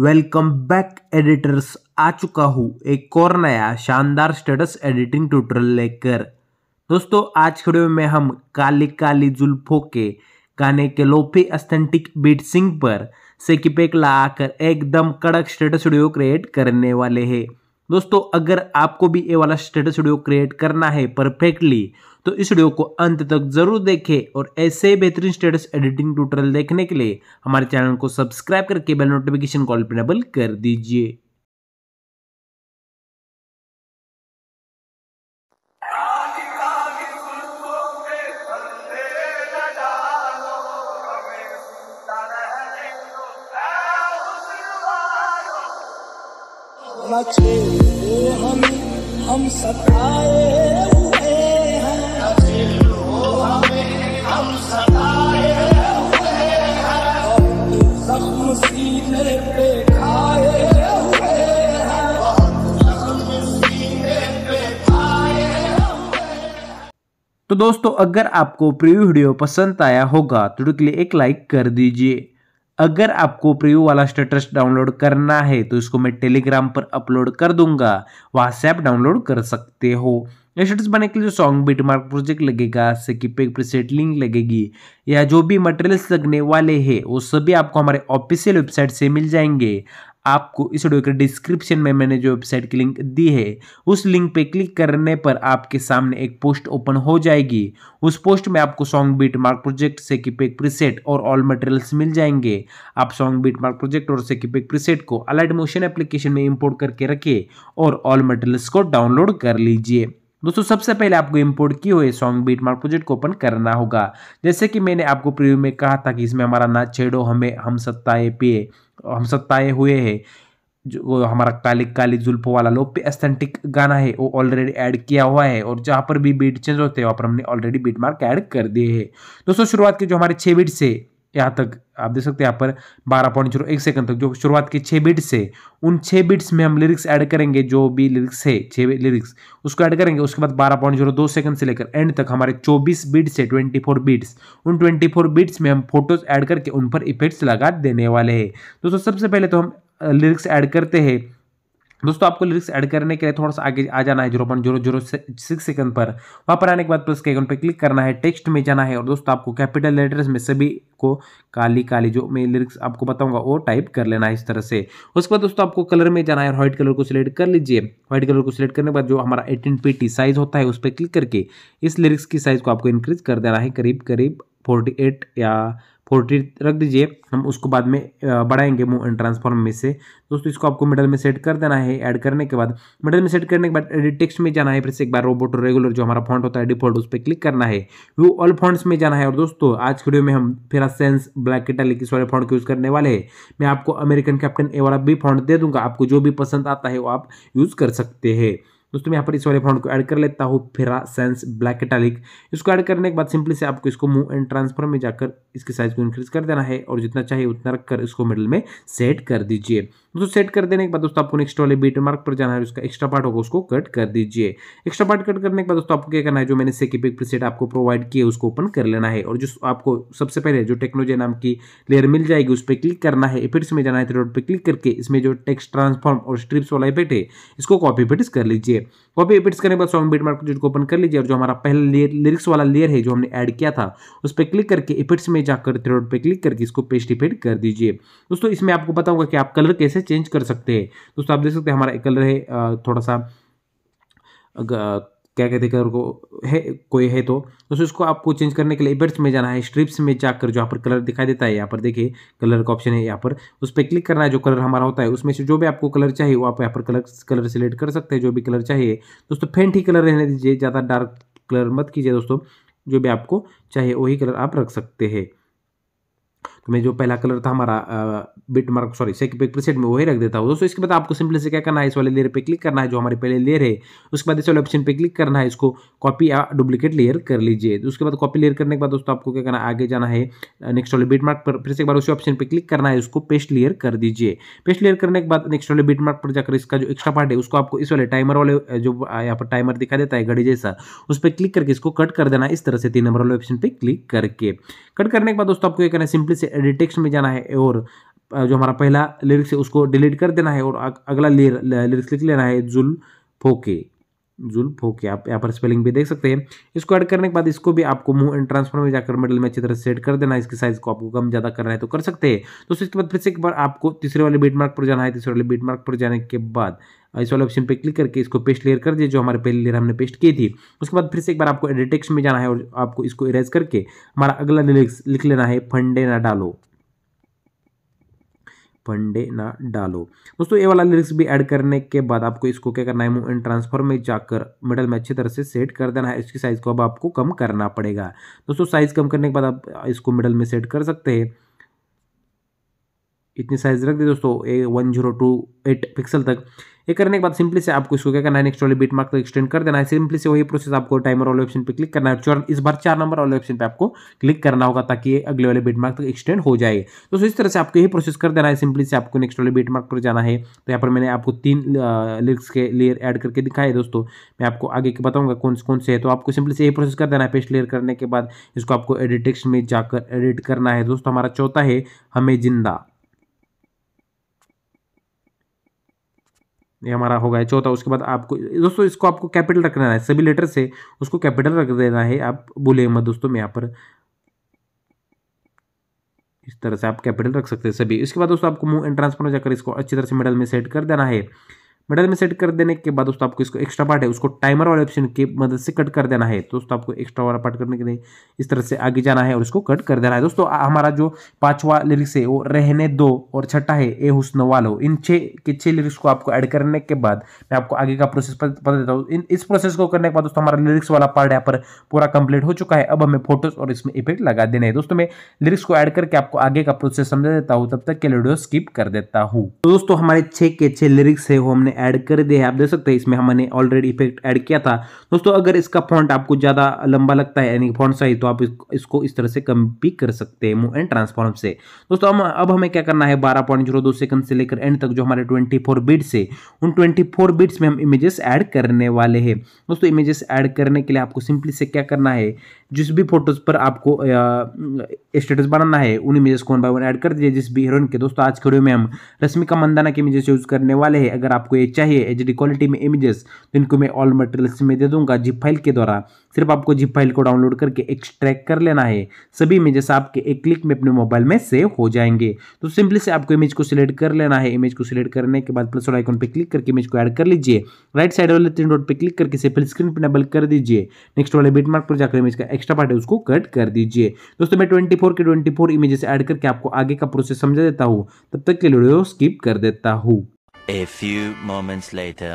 Welcome back editors आ चुका हूँ एक और नया शानदार स्टेटस एडिटिंग ट्यूटोरियल लेकर दोस्तों आज खड़े वीडियो में हम काली काली जुल्फों के गाने के लोफी अस्थेंटिक बीट सिंग पर से किपेक लाकर एकदम कड़क स्टेटस वीडियो क्रिएट करने वाले हैं दोस्तों अगर आपको भी ये वाला स्टेटस वीडियो क्रिएट करना है परफेक्टली तो इस वीडियो को अंत तक जरूर देखें और ऐसे बेहतरीन स्टेटस एडिटिंग ट्यूटोरियल देखने के लिए हमारे चैनल को सब्सक्राइब करके बेल नोटिफिकेशन कॉल पर डबल कर दीजिए हमें हम सताए दोस्तों अगर आपको प्रीव्यू वीडियो पसंद आया होगा तो के लिए एक लाइक कर दीजिए अगर आपको प्रीव्यू वाला स्टेटस डाउनलोड करना है तो इसको मैं टेलीग्राम पर अपलोड कर दूंगा वहां से आप डाउनलोड कर सकते हो स्टेटस बनाने के लिए सॉन्ग बीट मार्क प्रोजेक्ट लगेगा सिकिप प्रीसेट लिंक लगेगी या जो भी मटेरियल्स लगने वाले हैं वो सभी आपको हमारे ऑफिशियल वेबसाइट से मिल जाएंगे आपको इस वीडियो के डिस्क्रिप्शन में मैंने जो वेबसाइट की लिंक दी है उस लिंक पे क्लिक करने पर आपके सामने एक पोस्ट ओपन हो जाएगी उस पोस्ट में आपको सॉन्ग बीट मार्क प्रोजेक्ट से पेक प्रीसेट और ऑल मटेरियल्स मिल जाएंगे आप सॉन्ग बीट मार्क प्रोजेक्ट और से पेक प्रीसेट को अलाइट मोशन एप्लीकेशन में इम्पोर्ट करके रखिए और ऑल मटेरियल्स को डाउनलोड कर लीजिए दोस्तों सबसे पहले आपको इंपोर्ट किए हुए सॉन्ग बीट मार्क प्रोजेक्ट को ओपन करना होगा जैसे कि मैंने आपको प्रीव्यू में कहा था कि इसमें हमारा ना छेड़ो हमें हम सत्ता ए पिए हम सत्ताए हुए है जो हमारा काली काली जुल्फों वाला लो पे एस्थेंटिक गाना है वो ऑलरेडी ऐड किया हुआ है और जहाँ पर भी बीट चेंज होते हैं वहाँ पर हमने ऑलरेडी बीट मार्क ऐड कर दिए है दोस्तों शुरुआत के जो हमारे छः बीट्स है यहाँ तक आप देख सकते हैं यहाँ पर बारह पॉइंट जीरो एक सेकंड तक जो शुरुआत के छः बिट्स है उन छः बिट्स में हम लिरिक्स ऐड करेंगे जो भी लिरिक्स है छः लिरिक्स उसको ऐड करेंगे उसके बाद बारह पॉइंट जीरो दो सेकंड से लेकर एंड तक हमारे चौबीस बिट्स है ट्वेंटी फोर बिट्स उन ट्वेंटी फोर बिट्स में हम फोटोज ऐड करके उन पर इफेक्ट्स लगा देने वाले हैं दोस्तों सबसे पहले तो हम लिरिक्स ऐड करते हैं दोस्तों आपको लिरिक्स ऐड करने के लिए थोड़ा सा आगे आ जाना है zero point zero zero six second पर वहाँ पर आने के बाद प्लस के अकाउंट पर क्लिक करना है टेक्स्ट में जाना है और दोस्तों आपको कैपिटल लेटर्स में सभी को काली काली जो मैं लिरिक्स आपको बताऊंगा वो टाइप कर लेना है इस तरह से उसके बाद दोस्तों आपको कलर में जाना है और व्हाइट कलर को सिलेक्ट कर लीजिए व्हाइट कलर को सिलेक्ट करने के बाद जो हमारा एटीन पी साइज होता है उस पर क्लिक करके इस लिरिक्स की साइज़ को आपको इंक्रीज कर देना है करीब करीब फोर्टी एट या फोर्टी रख दीजिए हम उसको बाद में बढ़ाएंगे ट्रांसफॉर्म में से दोस्तों इसको आपको मिडल में सेट कर देना है ऐड करने के बाद मिडल में सेट करने के बाद एडिट टेक्स्ट में जाना है फिर से एक बार रोबोट और रेगुलर जो हमारा फॉन्ट होता है डिफॉल्ट उस पर क्लिक करना है व्यू ऑल फॉन्ट्स में जाना है और दोस्तों आज वीडियो में हम फिर सेंस ब्लैक किटा इस वाले फॉन्ट को यूज़ करने वाले हैं मैं आपको अमेरिकन कैप्टन ए वाला भी फॉन्ट दे दूंगा आपको जो भी पसंद आता है वो आप यूज़ कर सकते हैं दोस्तों मैं यहाँ पर इस वाले फॉन्ट को ऐड कर लेता हूँ फिरा सेंस ब्लैक इटैलिक इसको ऐड करने के बाद सिंपली से आपको इसको मूव एंड ट्रांसफर में जाकर इसके साइज को इंक्रीज कर देना है और जितना चाहिए उतना रखकर इसको मिडल में सेट कर दीजिए दोस्तों सेट कर देने के बाद दोस्तों आपको नेक्स्ट वाले बीट मार्क पर जाना है उसका एक्स्ट्रा पार्ट होगा उसको कट कर दीजिए एक्स्ट्रा पार्ट कट करने के बाद दोस्तों आपको क्या करना है जो मैंने सेकी पिक प्रीसेट आपको प्रोवाइड किए उसको ओपन कर लेना है और जो आपको सबसे पहले जो टेक्नोलॉजी नाम की लेयर मिल जाएगी उस पर क्लिक करना है फिर इसमें जाना है थ्री पर क्लिक करके इसमें जो टेक्स्ट ट्रांसफॉर्म और स्ट्रिप्स वाला इफेक्ट है इसको कॉपी पेटिस कर लीजिए कॉपी पेटिस करने के बाद सॉन्ग बीट मार्क को ओपन कर लीजिए और जो हमारा पहला लिरिक्स वाला लेयर है जो हमने ऐड किया था उस पर क्लिक करके इफेक्ट्स में जाकर थ्रेड पर क्लिक करके इसको पेस्टिफाइड कर दीजिए दोस्तों इसमें आपको बताऊंगा कि आप कलर कैसे चेंज कर सकते हैं दोस्तों आप देख सकते हैं हमारा कलर है थोड़ा सा क्या कहते हैं कलर को है कोई है तो दोस्तों इसको आपको चेंज करने के लिए इबर्ट्स में जाना है स्ट्रिप्स में जाकर जो यहाँ पर कलर दिखाई देता है यहाँ पर देखिए कलर का ऑप्शन है यहाँ पर उस पर क्लिक करना है जो कलर हमारा होता है उसमें से जो भी आपको कलर चाहिए वो आप यहाँ पर कलर कलर सेलेक्ट कर सकते हैं जो भी कलर चाहिए दोस्तों फेंट ही कलर रहने दीजिए ज़्यादा डार्क कलर मत कीजिए दोस्तों जो भी आपको चाहिए वही कलर आप रख सकते हैं तो मैं जो पहला कलर था हमारा बिट मार्क सॉरी सेक प्रीसेट में वही रख देता हूँ दोस्तों इसके बाद आपको सिंपली से क्या करना है इस वाले लेयर पे क्लिक करना है जो हमारे पहले लेयर है उसके बाद इस वाले ऑप्शन पे क्लिक करना है इसको कॉपी या डुप्लीकेट लेयर कर लीजिए तो उसके बाद कॉपी लेयर करने के बाद दोस्तों आपको क्या करना है आगे जाना है नेक्स्ट वाले बिट मार्क पर फिर से एक बार उसी ऑप्शन पर क्लिक करना है उसको पेस्ट लेयर कर दीजिए पेस्ट लेयर करने के बाद नेक्स्ट वाले बिट मार्क पर जाकर इसका जो एक्स्ट्रा पार्ट है उसको आपको इस वाले टाइमर वाले जो यहाँ पर टाइमर दिखा देता है घड़ी जैसा उस पर क्लिक करके इसको कट कर देना इस तरह से तीन नंबर वाले ऑप्शन पर क्लिक करके कट करने के बाद दोस्तों आपको क्या करना है सिंपली से टेक्स्ट में जाना है और जो हमारा पहला लिरिक्स है उसको डिलीट कर देना है और अगला लिरिक्स लिख लेना है जुल फोके के आप यहाँ पर स्पेलिंग भी देख सकते हैं इसको ऐड करने के बाद इसको भी आपको मुंह एंड ट्रांसफॉर्म में जाकर मेडल में अच्छी तरह सेट कर देना इसकी साइज को आपको कम ज़्यादा करना है तो कर सकते हैं दोस्तों इसके बाद फिर से एक बार आपको तीसरे वाले बीट मार्क पर जाना है तीसरे वाले बीट मार्क पर जाने के बाद इस वाले ऑप्शन पे क्लिक करके इसको पेस्ट लेयर कर दिए जो हमारे पहले लेयर हमने पेस्ट की थी उसके बाद फिर से एक बार आपको एडिटेक्स में जाना है और आपको इसको इरेज करके हमारा अगला लिरिक्स लिख लेना है फंडे ना डालो फंडे ना डालो दोस्तों ये वाला लिरिक्स भी ऐड करने के बाद आपको इसको क्या करना है मूव एंड ट्रांसफॉर्म में जाकर मिडल में अच्छी तरह से सेट कर देना है इसकी साइज़ को अब आपको कम करना पड़ेगा दोस्तों साइज़ कम करने के बाद आप इसको मिडल में सेट कर सकते हैं इतनी साइज रख दी दोस्तों A one zero two eight pixel तक ये करने के बाद सिंपली से आपको इसको क्या करना है नेक्स्ट वाले बीट मार्क तक एक्सटेंड कर देना है सिंपली से वही प्रोसेस आपको टाइमर वाले ऑप्शन पे क्लिक करना है चार इस बार चार नंबर वाले ऑप्शन पे आपको क्लिक करना होगा ताकि ये अगले वाले बीट मार्क तक एक्सटेंड हो जाए दोस्तों इस तरह से आपको यही प्रोसेस कर देना है सिंपली से आपको नेक्स्ट वाले बीट मार्क पर जाना है तो यहाँ पर मैंने आपको तीन लिरिक्स के लेयर एड करके दिखाए दोस्तों मैं आपको आगे बताऊँगा कौन से कौन से है तो आपको सिंपली से यही प्रोसेस कर देना है पेस्ट लेयर करने के बाद इसको आपको एडिटेक्स में जाकर एडिट करना है दोस्तों हमारा चौथा है हमें जिंदा ये हमारा होगा चौथा उसके बाद आपको दोस्तों इसको आपको कैपिटल रखना है सभी लेटर से उसको कैपिटल रख देना है आप बोले मत दोस्तों मैं यहाँ पर इस तरह से आप कैपिटल रख सकते हैं सभी इसके बाद दोस्तों आपको मूव एंड ट्रांसफर जाकर इसको अच्छी तरह से मेडल में सेट कर देना है मेडल में सेट कर देने के बाद दोस्तों आपको इसको एक्स्ट्रा पार्ट है उसको टाइमर वाले ऑप्शन की मदद से कट कर देना है दोस्तों आपको एक्स्ट्रा वाला पार्ट करने के लिए इस तरह से आगे जाना है और इसको कट कर देना है दोस्तों हमारा जो पांचवा लिरिक्स है वो रहने दो और छठा है ए हुस्न वालो इन छः के छः लिरिक्स को आपको ऐड करने के बाद मैं आपको आगे का प्रोसेस बता देता हूँ इस प्रोसेस को करने के बाद दोस्तों हमारा लिरिक्स वाला पार्ट यहाँ पर पूरा कंप्लीट हो चुका है अब हमें फोटोज और इसमें इफेक्ट लगा देने हैं दोस्तों मैं लिरिक्स को ऐड करके आपको आगे का प्रोसेस समझा देता हूँ तब तक के वीडियो स्किप कर देता हूँ तो दोस्तों हमारे छः के छः लिरिक्स है वो हमने ऐड कर दिया है आप देख सकते हैं इसमें हमने ऑलरेडी इफेक्ट ऐड किया था दोस्तों अगर इसका फॉन्ट आपको ज़्यादा लंबा लगता है यानी फॉन्ट साइज तो आप इसको इस तरह से कम भी कर सकते हैं मूव एंड ट्रांसफॉर्म से दोस्तों हम अब हमें क्या करना है बारह पॉइंट जीरो दो सेकंड से लेकर एंड तक जो हमारे ट्वेंटी फोर बिट्स है उन ट्वेंटी फोर बिट्स में हम इमेजेस ऐड करने वाले हैं दोस्तों इमेजेस ऐड करने के लिए आपको सिंपली से क्या करना है जिस भी फोटोज़ पर आपको स्टेटस बनाना है उन इमेजेस को वन बाय वन ऐड कर दीजिए जिस भी हीरोइन के दोस्तों आज के वीडियो में हम रश्मिका मंदाना के इमेजेस यूज़ करने वाले हैं अगर आपको ये चाहिए एच क्वालिटी में इमेजेस तो इनको मैं ऑल मटेरियल्स में दे दूंगा जिप फाइल के द्वारा सिर्फ आपको जिप फाइल को डाउनलोड करके एक्सट्रैक्ट कर लेना है सभी इमेजेस आपके एक क्लिक में अपने मोबाइल में सेव हो जाएंगे तो सिंपली से आपको इमेज को सिलेक्ट कर लेना है इमेज को सिलेक्ट करने के बाद प्लस और आइकॉन पर क्लिक करके इमेज को ऐड कर लीजिए राइट साइड वाले तीन डॉट पर क्लिक करके से फिल स्क्रीन पर डबल कर दीजिए नेक्स्ट वाले बीट मार्क पर जाकर इमेज का एक्स्ट्रा पार्ट है उसको कट कर दीजिए दोस्तों मैं ट्वेंटी फोर के ट्वेंटी फोर इमेजेस एड करके आपको आगे का प्रोसेस समझा देता हूँ तब तक के लिए स्किप कर देता हूँ A few moments later.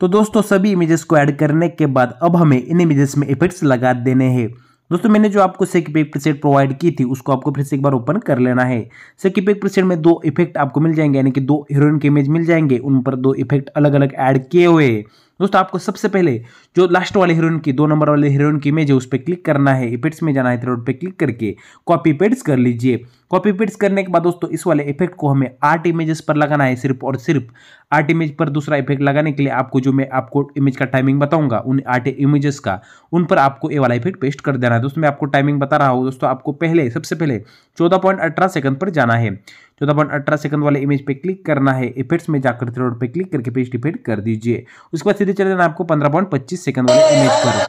तो दोस्तों सभी इमेजेस को ऐड करने के बाद अब हमें इन इमेजेस में इफेक्ट्स लगा देने हैं दोस्तों मैंने जो आपको सेकिपेक प्रीसेट प्रोवाइड की थी उसको आपको फिर से एक बार ओपन कर लेना है सेकिपेक प्रीसेट में दो इफेक्ट आपको मिल जाएंगे यानी कि दो हीरोइन के इमेज मिल जाएंगे उन पर दो इफेक्ट अलग अलग ऐड किए हुए हैं दोस्तों आपको सबसे पहले जो लास्ट वाले हीरोइन की दो नंबर वाले हीरोइन की इमेज है उस पर क्लिक करना है इफेक्ट्स में जाना है थ्रोड पे क्लिक करके कॉपी पेड्स कर लीजिए कॉपी पेड्स करने के बाद दोस्तों इस वाले इफेक्ट को हमें आठ इमेजेस पर लगाना है सिर्फ और सिर्फ आठ इमेज पर दूसरा इफेक्ट लगाने के लिए आपको जो मैं आपको इमेज का टाइमिंग बताऊंगा उन आठ इमेजेस का उन पर आपको ये वाला इफेक्ट पेस्ट कर देना है दोस्तों मैं आपको टाइमिंग बता रहा हूँ दोस्तों आपको पहले सबसे पहले चौदह सेकंड पर जाना है चौदह तो पॉइंट अठारह सेकंड वाले इमेज पे क्लिक करना है इफेक्ट्स में जाकर थ्रोड पे क्लिक करके पेज डिफेंड कर दीजिए उसके बाद सीधे चले जाना आपको पंद्रह पॉइंट पच्चीस सेकंड वाले इमेज पर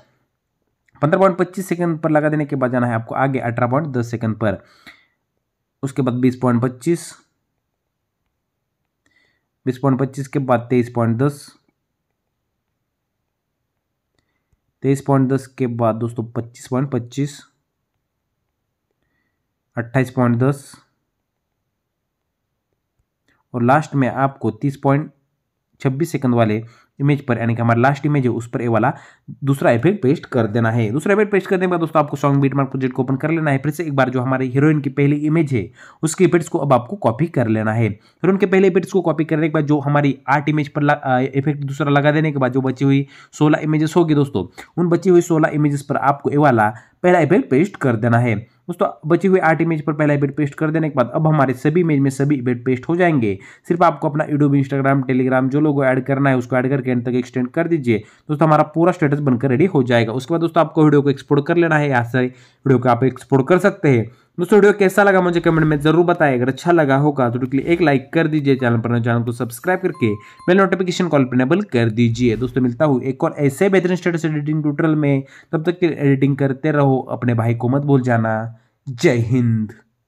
पंद्रह पॉइंट पच्चीस सेकंड पर लगा देने के बाद जाना है आपको आगे अठारह पॉइंट दस सेकंड पर उसके बाद बीस पॉइंट पच्चीस बीस पॉइंट पच्चीस के बाद तेईस पॉइंट दस तेईस पॉइंट दस के बाद दोस्तों पच्चीस पॉइंट पच्चीस अट्ठाईस पॉइंट दस और लास्ट में आपको तीस पॉइंट छब्बीस सेकंड वाले इमेज पर यानी कि हमारा लास्ट इमेज है उस पर ये वाला दूसरा इफेक्ट पेस्ट कर देना है दूसरा इफेक्ट पेस्ट करने के बाद दोस्तों आपको सॉन्ग बीट मार्क प्रोजेक्ट को ओपन कर लेना है फिर से एक बार जो हमारे हीरोइन की पहली इमेज है उसके इफेक्ट्स को अब आपको कॉपी कर लेना है फिर उनके पहले इफेक्ट्स को कॉपी करने के बाद जो हमारी आठ इमेज पर इफेक्ट दूसरा लगा देने के बाद जो बची हुई सोलह इमेजेस होगी दोस्तों उन बची हुई सोलह इमेजेस पर आपको ये वाला पहला इफेक्ट पेस्ट कर देना है दोस्तों बची हुई आठ इमेज पर पहला इवेंट पेस्ट कर देने के बाद अब हमारे सभी इमेज में सभी इवेंट पेस्ट हो जाएंगे सिर्फ आपको अपना यूट्यूब इंस्टाग्राम टेलीग्राम जो लोगों ऐड करना है उसको ऐड करके एंड तक एक्सटेंड कर दीजिए दोस्तों हमारा पूरा स्टेटस बनकर रेडी हो जाएगा उसके बाद दोस्तों आपको वीडियो को एक्सपोर्ट कर लेना है यहाँ से वीडियो को आप एक्सपोर्ट कर सकते हैं दोस्तों वीडियो कैसा लगा मुझे कमेंट में जरूर बताएं अगर अच्छा लगा होगा तो लिए एक लाइक कर दीजिए चैनल पर चैनल को तो सब्सक्राइब करके बेल नोटिफिकेशन कॉल पर इनेबल कर दीजिए दोस्तों मिलता हूँ एक और ऐसे बेहतरीन स्टेटस एडिटिंग ट्यूटोरियल में तब तक के एडिटिंग करते रहो अपने भाई को मत भूल जाना जय हिंद